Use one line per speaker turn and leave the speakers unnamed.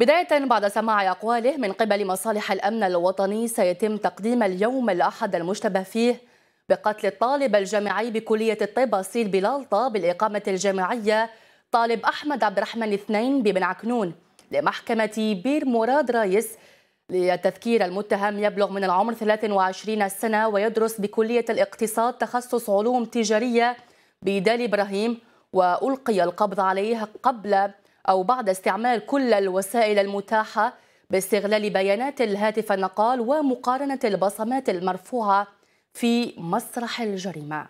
بداية بعد سماع أقواله من قبل مصالح الأمن الوطني سيتم تقديم اليوم الأحد المشتبه فيه بقتل الطالب الجامعي بكلية الطب أصيل بلالطة بالإقامة الجامعية طالب أحمد عبد الرحمن الاثنين ببن عكنون لمحكمة بير مراد رايس للتذكير المتهم يبلغ من العمر 23 سنة ويدرس بكلية الاقتصاد تخصص علوم تجارية بدال إبراهيم وألقي القبض عليه قبل أو بعد استعمال كل الوسائل المتاحة باستغلال بيانات الهاتف النقال ومقارنة البصمات المرفوعة في مسرح الجريمة